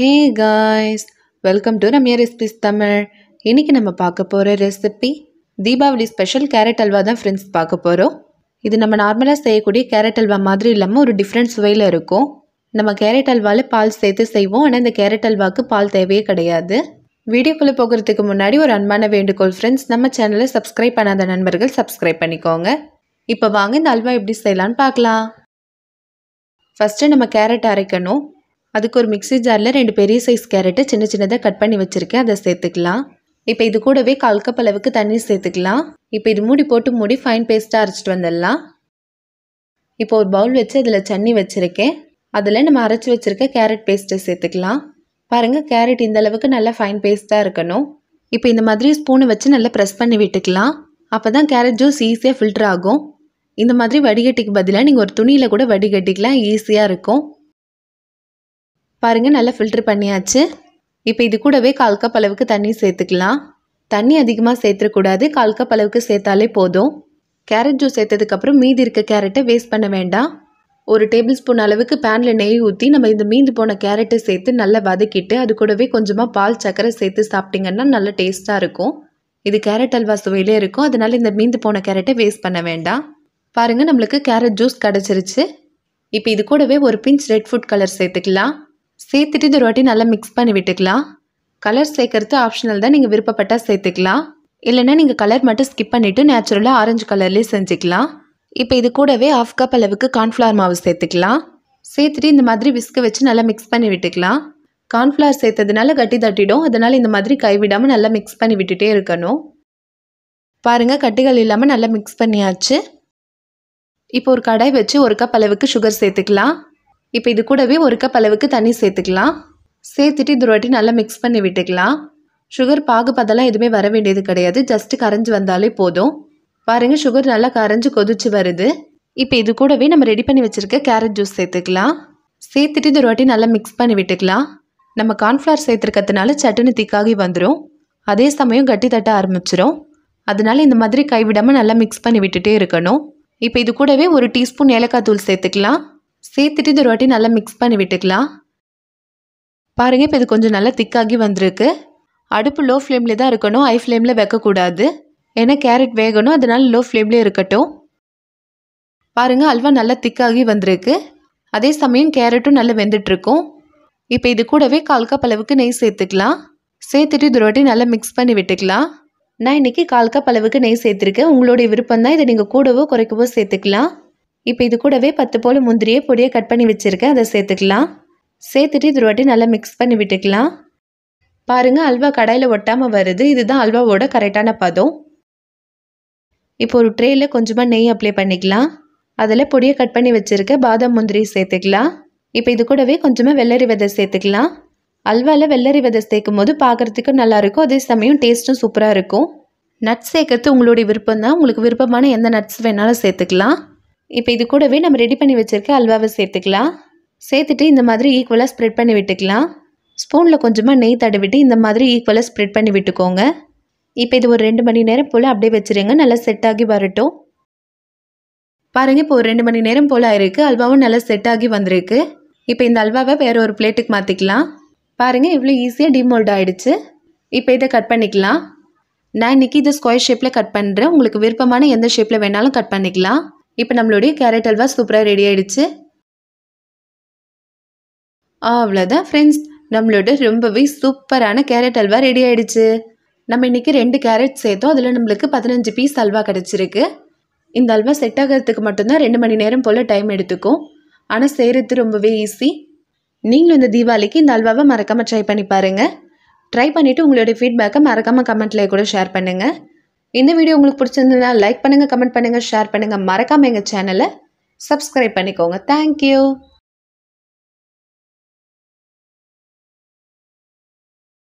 hey guys welcome to Ramya recipes Tamil இன்றைக்கி நம்ம பார்க்க போகிற recipe Deepavali special carrot halwa தான் ஃப்ரெண்ட்ஸ் பார்க்க போகிறோம் இது நம்ம நார்மலாக செய்யக்கூடிய கேரட் அல்வா மாதிரி இல்லாமல் ஒரு டிஃப்ரெண்ட் சுவையில் இருக்கும் நம்ம கேரட் அல்வாவில் பால் சேர்த்து செய்வோம் ஆனால் இந்த கேரட் அல்வாவுக்கு பால் தேவையே கிடையாது வீடியோக்குள்ளே போகிறதுக்கு முன்னாடி ஒரு அன்பான வேண்டுகோள் ஃப்ரெண்ட்ஸ் நம்ம சேனலை சப்ஸ்கிரைப் பண்ணாத நண்பர்கள் சப்ஸ்கிரைப் பண்ணிக்கோங்க இப்போ வாங்க இந்த அல்வா எப்படி செய்யலான்னு பார்க்கலாம் ஃபஸ்ட்டு நம்ம கேரட் அரைக்கணும் அதுக்கு ஒரு மிக்சி ஜாரில் ரெண்டு பெரிய சைஸ் கேரட்டை சின்ன சின்னதாக கட் பண்ணி வச்சுருக்கேன் அதை சேர்த்துக்கலாம் இப்போ இது கூடவே கால் கப் அளவுக்கு தண்ணி சேர்த்துக்கலாம் இப்போ இது மூடி போட்டு மூடி ஃபைன் பேஸ்ட்டாக அரைச்சிட்டு வந்துடலாம் இப்போ ஒரு பவுல் வச்சு அதில் சன்னி வச்சுருக்கேன் அதில் நம்ம அரைச்சி வச்சுருக்க கேரட் பேஸ்ட்டை சேர்த்துக்கலாம் பாருங்கள் கேரட் இந்த அளவுக்கு நல்லா ஃபைன் பேஸ்ட்டாக இருக்கணும் இப்போ இந்த மாதிரி ஸ்பூனை வச்சு நல்லா ப்ரெஸ் பண்ணி விட்டுக்கலாம் அப்போ தான் கேரட் ஜூஸ் ஈஸியாக ஃபில்டர் ஆகும் இந்த மாதிரி வடிகட்டிக்கு பதிலாக நீங்கள் ஒரு துணியில் கூட வடிகட்டிக்கலாம் ஈஸியாக இருக்கும் பாருங்கள் நல்லா ஃபில்ட்ரு பண்ணியாச்சு இப்போ இது கூடவே கால் கப் அளவுக்கு தண்ணி சேர்த்துக்கலாம் தண்ணி அதிகமாக சேர்த்துக்கூடாது கால் கப் அளவுக்கு சேர்த்தாலே போதும் கேரட் ஜூஸ் சேர்த்ததுக்கப்புறம் மீதி இருக்க கேரட்டை வேஸ்ட் பண்ண வேண்டாம் ஒரு டேபிள் ஸ்பூன் அளவுக்கு பேனில் நெய் ஊற்றி நம்ம இந்த மீந்து போன கேரட்டை சேர்த்து நல்லா வதக்கிட்டு அது கூடவே கொஞ்சமாக பால் சக்கரை சேர்த்து சாப்பிட்டிங்கன்னா நல்லா டேஸ்ட்டாக இருக்கும் இது கேரட் அல்வா சுவையிலே இருக்கும் அதனால் இந்த மீந்து போன கேரட்டை வேஸ்ட் பண்ண வேண்டாம் பாருங்கள் நம்மளுக்கு கேரட் ஜூஸ் கிடச்சிருச்சு இப்போ இது கூடவே ஒரு பிஞ்ச் ரெட் ஃபுட் கலர் சேர்த்துக்கலாம் சேர்த்துட்டு இது ஒரு வாட்டி நல்லா மிக்ஸ் பண்ணி விட்டுக்கலாம் கலர் சேர்க்கறது ஆப்ஷனல் தான் நீங்கள் விருப்பப்பட்டால் சேர்த்துக்கலாம் இல்லைனா நீங்கள் கலர் மட்டும் ஸ்கிப் பண்ணிவிட்டு நேச்சுரலாக ஆரஞ்சு கலர்லேயே செஞ்சுக்கலாம் இப்போ இது கூடவே ஆஃப் கப் அளவுக்கு கார்ன்ஃப்ளவர் மாவு சேர்த்துக்கலாம் சேர்த்துட்டு இந்த மாதிரி விஸ்க வச்சு நல்லா மிக்ஸ் பண்ணி விட்டுக்கலாம் கார்ன்ஃப்ளவர் சேர்த்ததுனால கட்டி தட்டிடும் அதனால் இந்த மாதிரி கைவிடாமல் நல்லா மிக்ஸ் பண்ணி விட்டுட்டே இருக்கணும் பாருங்கள் கட்டிகள் இல்லாமல் நல்லா மிக்ஸ் பண்ணியாச்சு இப்போ ஒரு கடாய் வச்சு ஒரு கப் அளவுக்கு சுகர் சேர்த்துக்கலாம் இப்போ இது கூடவே ஒரு கப் அளவுக்கு தண்ணி சேர்த்துக்கலாம் சேர்த்துட்டு இது ரொட்டி நல்லா மிக்ஸ் பண்ணி விட்டுக்கலாம் சுகர் பாகுபதெல்லாம் எதுவுமே வர வேண்டியது கிடையாது ஜஸ்ட்டு கரைஞ்சி வந்தாலே போதும் பாருங்கள் சுகர் நல்லா கரைஞ்சி கொதிச்சு வருது இப்போ இது கூடவே நம்ம ரெடி பண்ணி வச்சுருக்க கேரட் ஜூஸ் சேர்த்துக்கலாம் சேர்த்துட்டு இது ரொட்டி நல்லா மிக்ஸ் பண்ணி விட்டுக்கலாம் நம்ம கார்ன்ஃப்ளவர் சேர்த்துருக்கிறதுனால சட்டுன்னு திக்காகி வந்துடும் அதே சமயம் கட்டி தட்ட ஆரம்பிச்சிடும் அதனால இந்த மாதிரி கைவிடாமல் நல்லா மிக்ஸ் பண்ணி விட்டுட்டே இருக்கணும் இப்போ இது கூடவே ஒரு டீஸ்பூன் ஏலக்காய் தூள் சேர்த்துக்கலாம் சேர்த்துட்டு இந்த ரொட்டி வாட்டி நல்லா மிக்ஸ் பண்ணி விட்டுக்கலாம் பாருங்கள் இப்போ இது கொஞ்சம் நல்லா திக்காகி வந்திருக்கு அடுப்பு லோ ஃப்ளேமில் தான் இருக்கணும் ஹை ஃப்ளேமில் வைக்கக்கூடாது ஏன்னா கேரட் வேகணும் அதனால் லோ ஃப்ளேம்லேயே இருக்கட்டும் பாருங்கள் அல்வா நல்லா திக்காகி வந்திருக்கு அதே சமயம் கேரட்டும் நல்லா வெந்துட்டுருக்கும் இப்போ இது கூடவே கால் கப் அளவுக்கு நெய் சேர்த்துக்கலாம் சேர்த்துட்டு இது ரொட்டி நல்லா மிக்ஸ் பண்ணி விட்டுக்கலாம் நான் இன்றைக்கி கால் கப் அளவுக்கு நெய் சேர்த்துருக்கேன் உங்களுடைய விருப்பம் தான் இதை நீங்கள் கூடவோ குறைக்கவோ சேர்த்துக்கலாம் இப்போ இது கூடவே பத்து போல் முந்திரியை பொடியை கட் பண்ணி வச்சுருக்கேன் அதை சேர்த்துக்கலாம் சேர்த்துட்டு இது வாட்டி நல்லா மிக்ஸ் பண்ணி விட்டுக்கலாம் பாருங்கள் அல்வா கடாயில் ஒட்டாமல் வருது இதுதான் அல்வாவோட கரெக்டான பதம் இப்போ ஒரு ட்ரேயில் கொஞ்சமாக நெய் அப்ளை பண்ணிக்கலாம் அதில் பொடியை கட் பண்ணி வச்சுருக்க பாதாம் முந்திரி சேர்த்துக்கலாம் இப்போ இது கூடவே கொஞ்சமாக வெள்ளரி விதை சேர்த்துக்கலாம் அல்வாவில் வெள்ளரி விதை சேர்க்கும் போது பார்க்குறதுக்கும் நல்லாயிருக்கும் அதே சமயம் டேஸ்ட்டும் சூப்பராக இருக்கும் நட்ஸ் சேர்க்கறது உங்களுடைய விருப்பம் தான் உங்களுக்கு விருப்பமான எந்த நட்ஸ் வேணாலும் சேர்த்துக்கலாம் இப்போ இது கூடவே நம்ம ரெடி பண்ணி வச்சுருக்க அல்வாவை சேர்த்துக்கலாம் சேர்த்துட்டு இந்த மாதிரி ஈக்குவலாக ஸ்ப்ரெட் பண்ணி விட்டுக்கலாம் ஸ்பூனில் கொஞ்சமாக நெய் தடவிட்டு இந்த மாதிரி ஈக்குவலாக ஸ்ப்ரெட் பண்ணி விட்டுக்கோங்க இப்போ இது ஒரு ரெண்டு மணி நேரம் போல் அப்படியே வச்சுருங்க நல்லா செட் ஆகி வரட்டும் பாருங்கள் இப்போ ஒரு ரெண்டு மணி நேரம் போல் ஆயிருக்கு அல்வாவும் நல்லா செட் ஆகி வந்திருக்கு இப்போ இந்த அல்வாவை வேறு ஒரு பிளேட்டுக்கு மாற்றிக்கலாம் பாருங்கள் இவ்வளோ ஈஸியாக டிமோல்ட் ஆகிடுச்சு இப்போ இதை கட் பண்ணிக்கலாம் நான் இன்றைக்கி இதை ஸ்கொயர் ஷேப்பில் கட் பண்ணுறேன் உங்களுக்கு விருப்பமான எந்த ஷேப்பில் வேணாலும் கட் பண்ணிக்கலாம் இப்போ நம்மளுடைய கேரட் அல்வா சூப்பராக ரெடி ஆகிடுச்சு அவ்வளோதான் ஃப்ரெண்ட்ஸ் நம்மளோட ரொம்பவே சூப்பரான கேரட் அல்வா ரெடி ஆகிடுச்சு நம்ம இன்றைக்கி ரெண்டு கேரட் சேர்த்தோம் அதில் நம்மளுக்கு பதினஞ்சு பீஸ் அல்வா கிடச்சிருக்கு இந்த அல்வா செட் ஆகிறதுக்கு மட்டும்தான் ரெண்டு மணி நேரம் போல் டைம் எடுத்துக்கும் ஆனால் செய்கிறது ரொம்பவே ஈஸி நீங்களும் இந்த தீபாவளிக்கு இந்த அல்வாவை மறக்காமல் ட்ரை பண்ணி பாருங்கள் ட்ரை பண்ணிவிட்டு உங்களுடைய ஃபீட்பேக்கை மறக்காமல் கமெண்ட்லேயே கூட ஷேர் பண்ணுங்கள் இந்த வீடியோ உங்களுக்கு பிடிச்சிருந்ததுன்னா லைக் பண்ணுங்கள் கமெண்ட் பண்ணுங்கள் ஷேர் பண்ணுங்கள் மறக்காமல் எங்கள் சேனலை சப்ஸ்கிரைப் பண்ணிக்கோங்க தேங்க்யூ